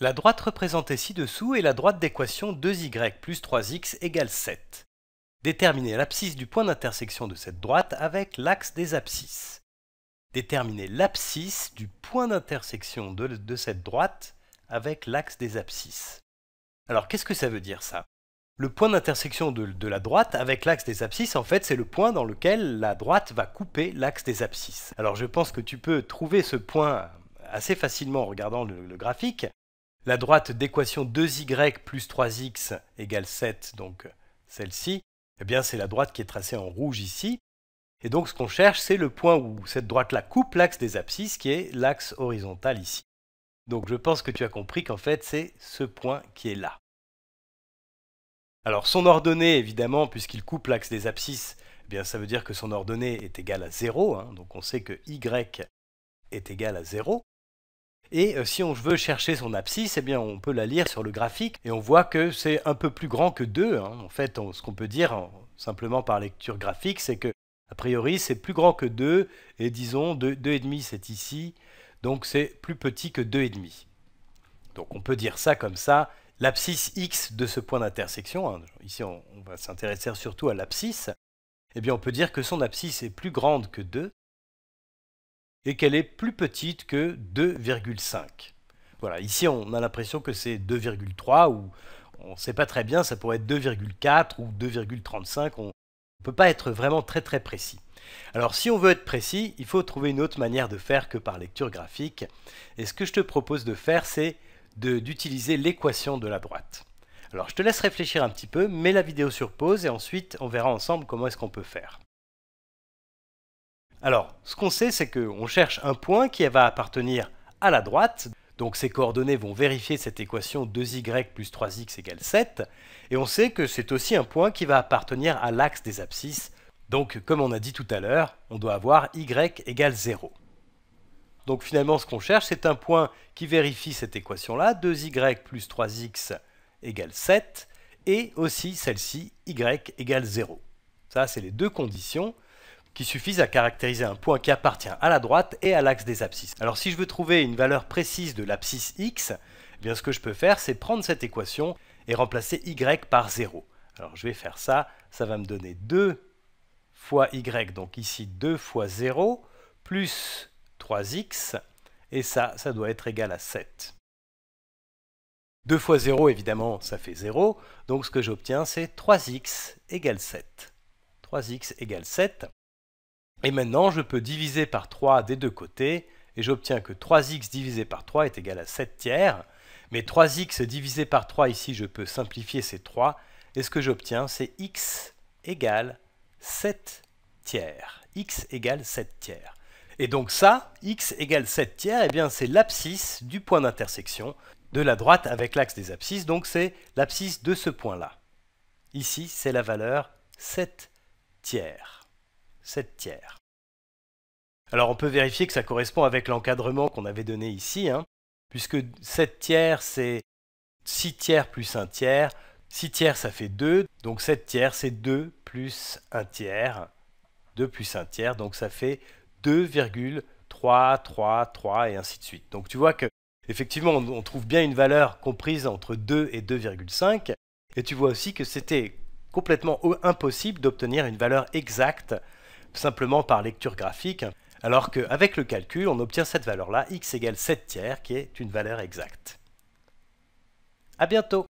La droite représentée ci-dessous est la droite d'équation 2y plus 3x égale 7. Déterminer l'abscisse du point d'intersection de cette droite avec l'axe des abscisses. Déterminer l'abscisse du point d'intersection de, cette droite avec l'axe des abscisses. Alors qu'est-ce que ça veut dire ça Le point d'intersection de, la droite avec l'axe des abscisses, en fait, c'est le point dans lequel la droite va couper l'axe des abscisses. Alors je pense que tu peux trouver ce point assez facilement en regardant le graphique. La droite d'équation 2y plus 3x égale 7, donc euh, celle-ci, eh bien c'est la droite qui est tracée en rouge ici. Et donc ce qu'on cherche, c'est le point où cette droite-là coupe l'axe des abscisses, qui est l'axe horizontal ici. Donc je pense que tu as compris qu'en fait c'est ce point qui est là. Alors son ordonnée, évidemment, puisqu'il coupe l'axe des abscisses, eh bien ça veut dire que son ordonnée est égale à 0, hein. donc on sait que y est égal à 0. Et euh, si on veut chercher son abscisse, eh bien, on peut la lire sur le graphique et on voit que c'est un peu plus grand que 2. Hein. En fait, ce qu'on peut dire simplement par lecture graphique, c'est que, a priori, c'est plus grand que 2 et disons 2,5 demi, c'est ici, donc c'est plus petit que 2,5. Donc on peut dire ça comme ça, l'abscisse X de ce point d'intersection, hein. ici on, va s'intéresser surtout à l'abscisse, et eh bien on peut dire que son abscisse est plus grande que 2, et qu'elle est plus petite que 2,5. Voilà, ici on a l'impression que c'est 2,3 ou on ne sait pas très bien, ça pourrait être 2,4 ou 2,35, on ne peut pas être vraiment très très précis. Alors si on veut être précis, il faut trouver une autre manière de faire que par lecture graphique, et ce que je te propose de faire, c'est d'utiliser l'équation de la droite. Alors je te laisse réfléchir un petit peu, mets la vidéo sur pause et ensuite on verra ensemble comment est-ce qu'on peut faire. Alors, ce qu'on sait, c'est qu'on cherche un point qui va appartenir à la droite, donc ces coordonnées vont vérifier cette équation 2y plus 3x égale 7, et on sait que c'est aussi un point qui va appartenir à l'axe des abscisses, donc comme on a dit tout à l'heure, on doit avoir y égale 0. Donc finalement ce qu'on cherche c'est un point qui vérifie cette équation là, 2y plus 3x égale 7, et aussi celle-ci, y égale 0. Ça c'est les deux conditions, qui suffisent à caractériser un point qui appartient à la droite et à l'axe des abscisses. Alors si je veux trouver une valeur précise de l'abscisse x, eh bien ce que je peux faire c'est prendre cette équation et remplacer y par 0. Alors je vais faire ça, ça va me donner 2 fois y, donc ici 2 fois 0, plus 3x, et ça, ça doit être égal à 7. 2 fois 0, évidemment, ça fait 0, donc ce que j'obtiens, c'est 3x égale 7. 3x égale 7. Et maintenant, je peux diviser par 3 des deux côtés, et j'obtiens que 3x divisé par 3 est égal à 7 tiers. Mais 3x divisé par 3 ici, je peux simplifier ces 3, et ce que j'obtiens, c'est x égale 7 tiers. x égale 7 tiers. Et donc ça, x égale 7 tiers, eh bien c'est l'abscisse du point d'intersection de la droite avec l'axe des abscisses, donc c'est l'abscisse de ce point-là. Ici, c'est la valeur 7 tiers. 7 tiers. Alors on peut vérifier que ça correspond avec l'encadrement qu'on avait donné ici, hein, puisque 7 tiers c'est 6 tiers plus 1 tiers, 6 tiers ça fait 2, donc 7 tiers c'est 2 plus 1 tiers, 2 plus 1 tiers, donc ça fait 2,333 et ainsi de suite. Donc tu vois que effectivement on trouve bien une valeur comprise entre 2 et 2,5, et tu vois aussi que c'était complètement impossible d'obtenir une valeur exacte simplement par lecture graphique, alors qu'avec le calcul, on obtient cette valeur-là, x égale 7 tiers, qui est une valeur exacte. A bientôt